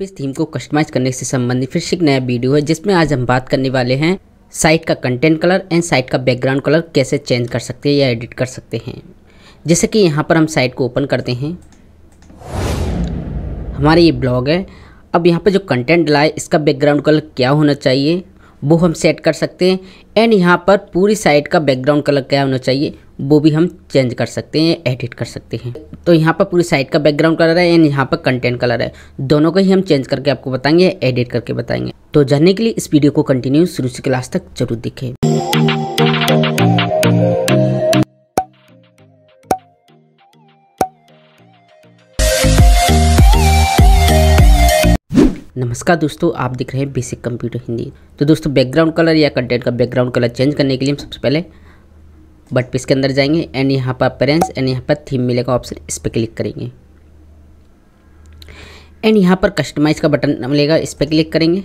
इस थीम को कस्टमाइज करने से संबंधित फिर से एक नया वीडियो है जिसमें आज हम बात करने वाले हैं साइट का कंटेंट कलर एंड साइट का बैकग्राउंड कलर कैसे चेंज कर सकते हैं या एडिट कर सकते हैं जैसे कि यहाँ पर हम साइट को ओपन करते हैं हमारा ये ब्लॉग है अब यहाँ पर जो कंटेंट डाला है इसका बैकग्राउंड कलर क्या होना चाहिए वो हम सेट कर सकते हैं एंड यहाँ पर पूरी साइड का बैकग्राउंड कलर क्या होना चाहिए वो भी हम चेंज कर सकते हैं एडिट कर सकते हैं तो यहाँ पर पूरी साइड का बैकग्राउंड कलर है एंड यहाँ पर कंटेंट कलर है दोनों को ही हम चेंज करके आपको बताएंगे एडिट करके बताएंगे तो जानने के लिए इस वीडियो को कंटिन्यू शुरू से क्लास तक जरूर दिखें नमस्कार दोस्तों आप देख रहे हैं बेसिक कंप्यूटर हिंदी तो दोस्तों बैकग्राउंड कलर या कंटेंट का बैकग्राउंड कलर चेंज करने के लिए हम सबसे पहले बट पे के अंदर जाएंगे एंड यहाँ पर पेरेंट्स एंड यहाँ पर थीम मिलेगा ऑप्शन इस पर क्लिक करेंगे एंड यहाँ पर कस्टमाइज का बटन मिलेगा इस पर क्लिक करेंगे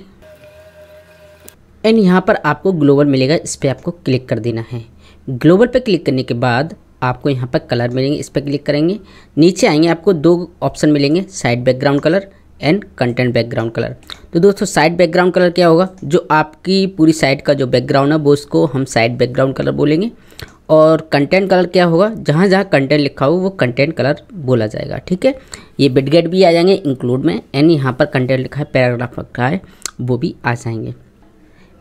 एंड यहाँ पर आपको ग्लोबल मिलेगा इस पर आपको क्लिक कर देना है ग्लोबल पर क्लिक करने के बाद आपको यहाँ पर कलर मिलेंगे इस पर क्लिक करेंगे नीचे आएंगे आपको दो ऑप्शन मिलेंगे side background colour and content background colour तो दोस्तों साइड बैकग्राउंड कलर क्या होगा जो आपकी पूरी साइट का जो बैकग्राउंड है वो उसको हम साइड बैकग्राउंड कलर बोलेंगे और कंटेंट कलर क्या होगा जहाँ जहाँ कंटेंट लिखा हो वो कंटेंट कलर बोला जाएगा ठीक है ये बिडगेट भी आ जाएंगे इंक्लूड में एंड यहाँ पर कंटेंट लिखा है पैराग्राफ रखा है वो भी आ जाएंगे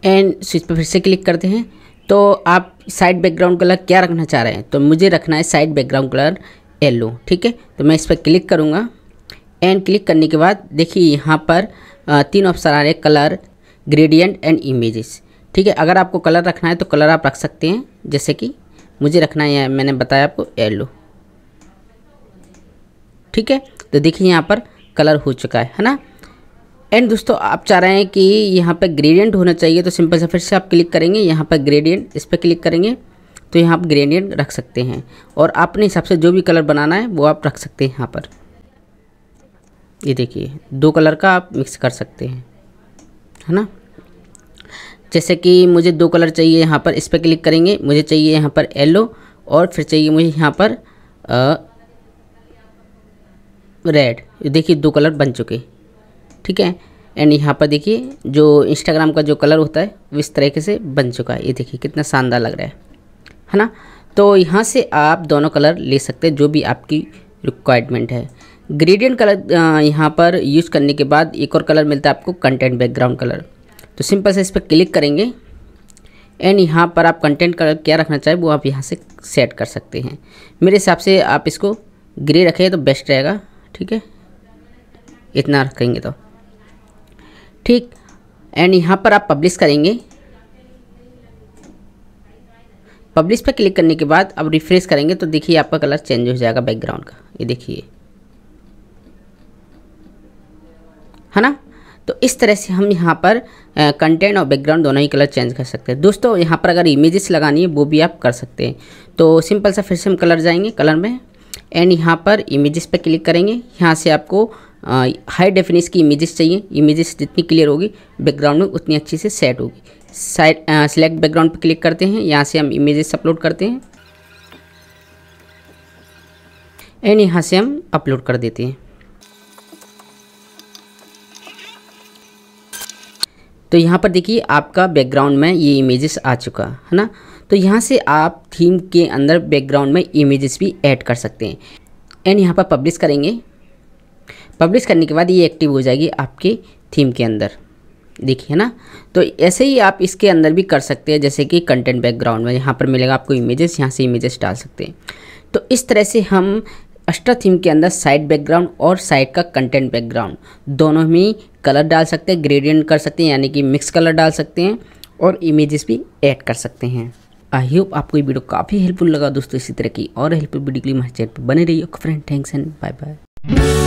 एंड स्विच पर फिर से क्लिक करते हैं तो आप साइड बैकग्राउंड कलर क्या रखना चाह रहे हैं तो मुझे रखना है साइड बैकग्राउंड कलर येलो ठीक है तो मैं इस पर क्लिक करूँगा एंड क्लिक करने के बाद देखिए यहाँ पर तीन ऑप्शन आ रहे हैं कलर ग्रेडियंट एंड इमेजेस ठीक है अगर आपको कलर रखना है तो कलर आप रख सकते हैं जैसे कि मुझे रखना है मैंने बताया आपको येलो ठीक है तो देखिए यहाँ पर कलर हो चुका है है ना एंड दोस्तों आप चाह रहे हैं कि यहाँ पर ग्रेडियंट होना चाहिए तो सिंपल से फिर से आप क्लिक करेंगे यहाँ पर ग्रेडियंट इस पर क्लिक करेंगे तो यहाँ आप ग्रेडियंट रख सकते हैं और अपने हिसाब से जो भी कलर बनाना है वो आप रख सकते हैं यहाँ पर ये देखिए दो कलर का आप मिक्स कर सकते हैं है ना जैसे कि मुझे दो कलर चाहिए यहाँ पर इस पर क्लिक करेंगे मुझे चाहिए यहाँ पर येलो और फिर चाहिए मुझे यहाँ पर रेड देखिए दो कलर बन चुके ठीक है एंड यहाँ पर देखिए जो इंस्टाग्राम का जो कलर होता है वो इस तरीके से बन चुका है ये देखिए कितना शानदार लग रहा है है ना तो यहाँ से आप दोनों कलर ले सकते हैं जो भी आपकी रिक्वायरमेंट है ग्रेडियंट कलर यहाँ पर यूज़ करने के बाद एक और कलर मिलता है आपको कंटेंट बैकग्राउंड कलर तो सिंपल से इस पर क्लिक करेंगे एंड यहाँ पर आप कंटेंट कलर क्या रखना चाहें वो आप यहाँ से सेट कर सकते हैं मेरे हिसाब से आप इसको ग्रे रखें तो बेस्ट रहेगा ठीक है इतना रखेंगे तो ठीक एंड यहाँ पर आप पब्लिश करेंगे पब्लिश पर क्लिक करने के बाद अब रिफ्रेश करेंगे तो देखिए आपका कलर चेंज हो जाएगा बैकग्राउंड का ये देखिए है ना तो इस तरह से हम यहाँ पर कंटेंट और बैकग्राउंड दोनों ही कलर चेंज कर सकते हैं दोस्तों यहाँ पर अगर इमेजेस लगानी है वो भी आप कर सकते हैं तो सिंपल सा फिर से हम कलर जाएंगे कलर में एंड यहाँ पर इमेजेस पर क्लिक करेंगे यहाँ से आपको हाई डेफिनेशन की इमेजेस चाहिए इमेजेस जितनी क्लियर होगी बैकग्राउंड में उतनी अच्छी से सेट होगी साइड सेलेक्ट बैकग्राउंड पर क्लिक करते हैं यहाँ से हम इमेजेस अपलोड करते हैं एंड यहाँ से हम अपलोड कर देते हैं तो यहाँ पर देखिए आपका बैकग्राउंड में ये इमेजेस आ चुका है ना तो यहाँ से आप थीम के अंदर बैकग्राउंड में इमेजेस भी ऐड कर सकते हैं एंड यहाँ पर पब्लिश करेंगे पब्लिश करने के बाद ये एक्टिव हो जाएगी आपके थीम के अंदर देखिए ना तो ऐसे ही आप इसके अंदर भी कर सकते हैं जैसे कि कंटेंट बैकग्राउंड में यहाँ पर मिलेगा आपको इमेजेस यहाँ से इमेजेस डाल सकते हैं तो इस तरह से हम अस्ट्रा थीम के अंदर साइड बैकग्राउंड और साइड का कंटेंट बैकग्राउंड दोनों में कलर डाल सकते हैं ग्रेडियंट कर सकते हैं यानी कि मिक्स कलर डाल सकते हैं और इमेजेस भी ऐड कर सकते हैं आई होप आपको ये वीडियो काफ़ी हेल्पफुल लगा दोस्तों इसी तरह की और हेल्पफुल वीडियो के लिए हमारे चैनल पर बने रहिए friend thanks and bye bye